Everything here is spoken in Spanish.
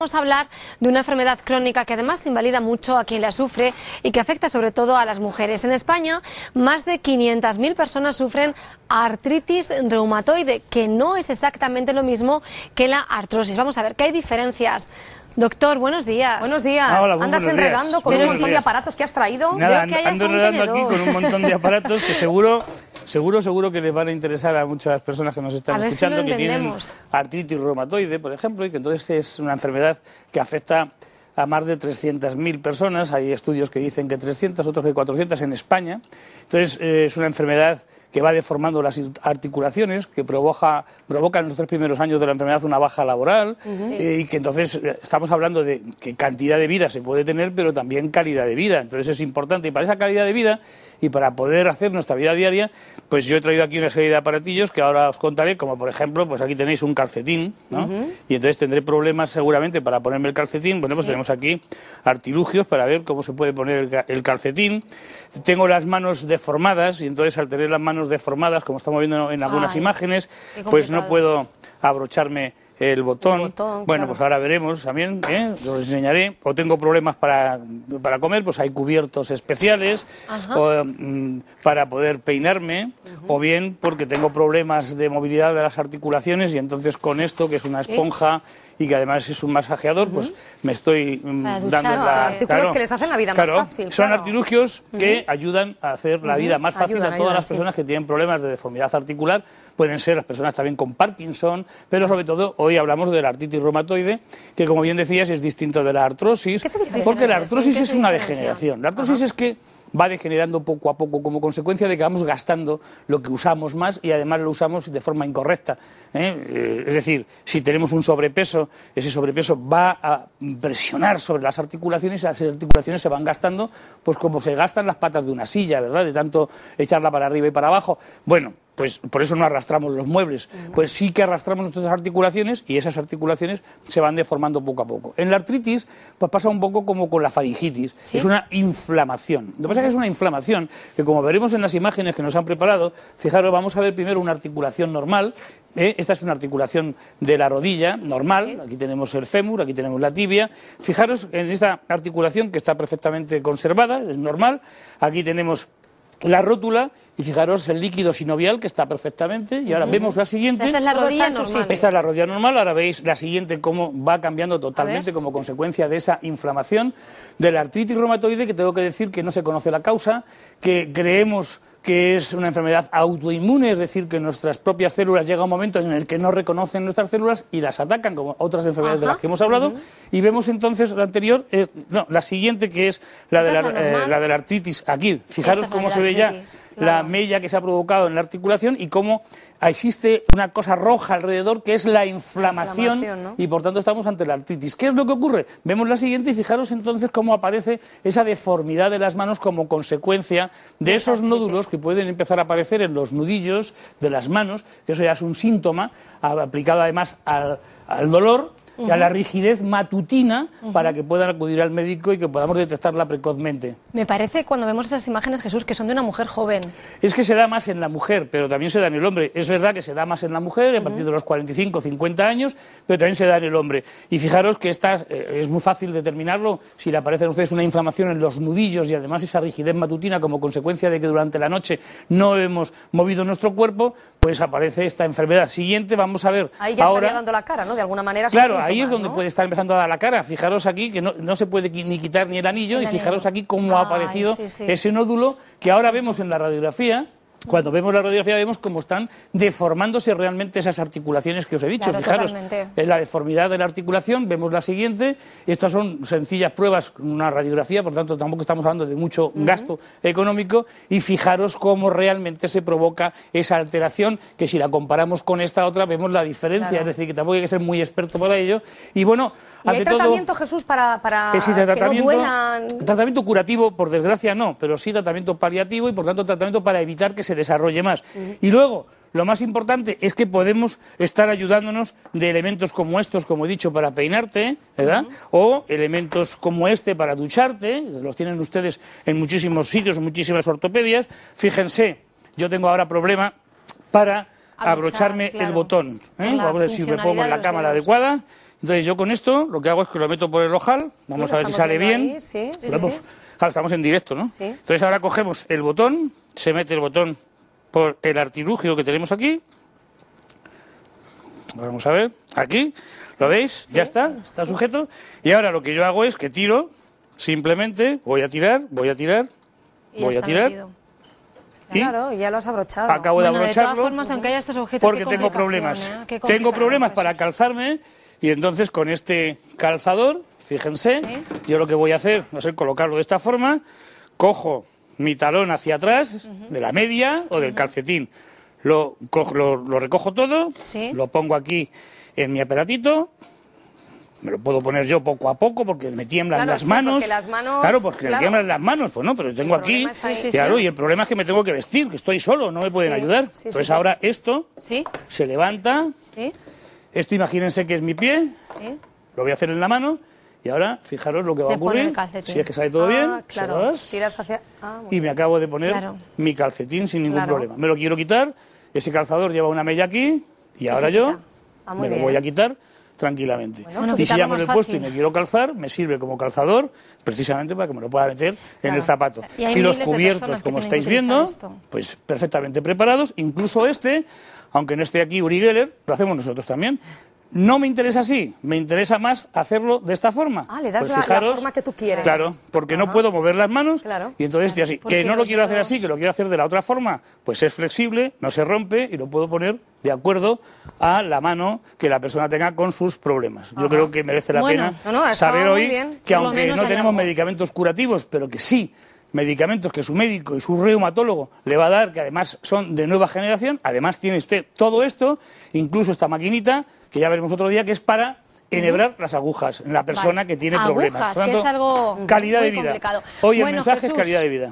Vamos a hablar de una enfermedad crónica que además invalida mucho a quien la sufre y que afecta sobre todo a las mujeres. En España, más de 500.000 personas sufren artritis reumatoide, que no es exactamente lo mismo que la artrosis. Vamos a ver, ¿qué hay diferencias? Doctor, buenos días. Buenos días. Andas enredando con un montón de aparatos que has traído. Veo que ando enredando aquí con un montón de aparatos que seguro seguro, seguro que les van a interesar a muchas personas que nos están escuchando que tienen artritis reumatoide, por ejemplo, y que entonces es una enfermedad que afecta a más de 300.000 personas. Hay estudios que dicen que 300, otros que 400 en España. Entonces, eh, es una enfermedad que va deformando las articulaciones, que provoca, provoca en los tres primeros años de la enfermedad una baja laboral eh, y que entonces eh, estamos hablando de que cantidad de vida se puede tener, pero también calidad de vida. Entonces es importante y para esa calidad de vida y para poder hacer nuestra vida diaria, pues yo he traído aquí una serie de aparatillos que ahora os contaré, como por ejemplo, pues aquí tenéis un calcetín, ¿no? Y entonces tendré problemas seguramente para ponerme el calcetín. Bueno, pues tenemos aquí artilugios para ver cómo se puede poner el calcetín. Tengo las manos deformadas y entonces al tener las manos deformadas, como estamos viendo en algunas imágenes, pues no puedo abrocharme el botón. bueno, pues ahora veremos también, ¿eh? enseñaré. O tengo problemas para, comer, pues hay cubiertos especiales mm, para poder peinarme, o bien porque tengo problemas de movilidad de las articulaciones y entonces con esto, que es una ¿Eh? esponja y que además es un masajeador, pues me estoy mm, dando la... que les hacen la vida más fácil. Son artilugios que ayudan a hacer la vida más fácil a todas las personas que tienen problemas de deformidad articular. Pueden ser las personas también con Parkinson, pero sobre todo hoy hablamos de la artritis reumatoide, que como bien decías es distinto de la artrosis, porque la artrosis es una degeneración. La artrosis es que va degenerando poco a poco como consecuencia de que vamos gastando lo que usamos más y además lo usamos de forma incorrecta. ¿eh? Eh, es decir, si tenemos un sobrepeso, ese sobrepeso va a presionar sobre las articulaciones y las articulaciones se van gastando, pues como se gastan las patas de una silla, ¿verdad? De tanto echarla para arriba y para abajo. Bueno, pues por eso no arrastramos los muebles, pues sí que arrastramos nuestras articulaciones y esas articulaciones se van deformando poco a poco. En la artritis pues pasa un poco como con la faringitis, es una inflamación. Lo que pasa es que es una inflamación que como veremos en las imágenes que nos han preparado, fijaros, vamos a ver primero una articulación normal, ¿eh? esta es una articulación de la rodilla normal, aquí tenemos el fémur, aquí tenemos la tibia, fijaros en esta articulación que está perfectamente conservada, es normal, aquí tenemos la rótula y fijaros el líquido sinovial que está perfectamente y ahora vemos la siguiente. Esta es la rodilla normal. Esta es la rodilla normal, ahora veis la siguiente cómo va cambiando totalmente como consecuencia de esa inflamación de la artritis reumatoide que tengo que decir que no se conoce la causa, que creemos que es una enfermedad autoinmune, es decir, que nuestras propias células llega un momento en el que no reconocen nuestras células y las atacan, como otras enfermedades de las que hemos hablado. Y vemos entonces la anterior, no, la siguiente que es la, de eh, la, de la, artritis. Aquí, fijaros cómo se ve ya la mella que se ha provocado en la articulación y cómo existe una cosa roja alrededor que es la inflamación, y por tanto estamos ante la artritis. ¿Qué es lo que ocurre? Vemos la siguiente y fijaros entonces cómo aparece esa deformidad de las manos como consecuencia de esos nódulos que pueden empezar a aparecer en los nudillos de las manos, que eso ya es un síntoma aplicado además al, al dolor a la rigidez matutina para que puedan acudir al médico y que podamos detectarla precozmente. Me parece cuando vemos esas imágenes, Jesús, que son de una mujer joven. Es que se da más en la mujer, pero también se da en el hombre. Es verdad que se da más en la mujer, a partir de los 45, 50 años, pero también se da en el hombre. Y fijaros que esta, eh, es muy fácil determinarlo si le aparece a ustedes una inflamación en los nudillos y además esa rigidez matutina como consecuencia de que durante la noche no hemos movido nuestro cuerpo, pues aparece esta enfermedad. Siguiente, vamos a ver. Ahí ya ahora... dando la cara, ¿no? De alguna manera. Claro, ahí es donde puede estar empezando a dar la cara. Fijaros aquí que no, no se puede ni quitar ni el anillo y fijaros aquí cómo ha aparecido ese nódulo que ahora vemos en la radiografía cuando vemos la radiografía vemos cómo están deformándose realmente esas articulaciones que os he dicho. Fijaros, en eh, la deformidad de la articulación, vemos la siguiente. Estas son sencillas pruebas, una radiografía, por tanto tampoco estamos hablando de mucho gasto económico. Y fijaros cómo realmente se provoca esa alteración, que si la comparamos con esta otra vemos la diferencia. Es decir, que tampoco hay que ser muy experto para ello. Y bueno, tratamiento, Jesús, para, para eh, que no Tratamiento curativo, por desgracia no, pero sí tratamiento paliativo y por tanto tratamiento para evitar que se se desarrolle más. Y luego, lo más importante es que podemos estar ayudándonos de elementos como estos, como he dicho, para peinarte, ¿verdad? O elementos como este para ducharte, los tienen ustedes en muchísimos sitios, en muchísimas ortopedias. Fíjense, yo tengo ahora problema para abrocharme el botón. ¿eh? A ver si me pongo en la cámara adecuada entonces yo con esto lo que hago es que lo meto por el ojal, vamos a ver si sale bien. estamos en directo, ¿no? Entonces ahora cogemos el botón, se mete el botón por el artilugio que tenemos aquí. Vamos a ver, aquí, ¿lo veis? Ya está, está sujeto. Y ahora lo que yo hago es que tiro, simplemente, voy a tirar, voy a tirar, voy a tirar. Claro, ya lo has abrochado. Acabo de abrocharlo. porque tengo problemas. ¿eh? Tengo problemas para calzarme y entonces con este calzador, fíjense, yo lo que voy a hacer no sé, colocarlo de esta forma. Cojo mi talón hacia atrás, de la media o del calcetín. Lo, cojo, lo, recojo todo, lo pongo aquí en mi aparatito. Me lo puedo poner yo poco a poco porque me tiemblan las, manos. las, manos. Claro, porque me tiemblan las manos. Pues no, pero tengo aquí. claro, y el problema es que me tengo que vestir, que estoy solo, no me pueden ayudar. Entonces ahora esto se levanta. Esto imagínense que es mi pie, lo voy a hacer en la mano y ahora fijaros lo que va a ocurrir. Si es que sale todo ah, bien, ah, y me acabo de poner mi calcetín sin ningún problema. Me lo quiero quitar, ese calzador lleva una mella aquí y ahora yo ah, me lo voy a quitar tranquilamente. Pues y si llamo el puesto y me quiero calzar, me sirve como calzador, precisamente para que me lo pueda meter en el zapato. Y, los cubiertos, como estáis viendo, pues perfectamente preparados, incluso este, aunque no esté aquí Uri Geller, lo hacemos nosotros también. No me interesa así, me interesa más hacerlo de esta forma. Ah, le pues forma que tú Claro, porque no puedo mover las manos claro. y entonces así. Que no lo quiero hacer así, que lo quiero hacer de la otra forma, pues es flexible, no se rompe y lo puedo poner de acuerdo a la mano que la persona tenga con sus problemas. Yo creo que merece la pena saber hoy que aunque no tenemos medicamentos curativos, pero que sí medicamentos que su médico y su reumatólogo le va a dar, que además son de nueva generación. Además tiene usted todo esto, incluso esta maquinita, que ya veremos otro día, que es para enhebrar las agujas en la persona que tiene problemas. es algo calidad de vida. Hoy el mensaje es calidad de vida.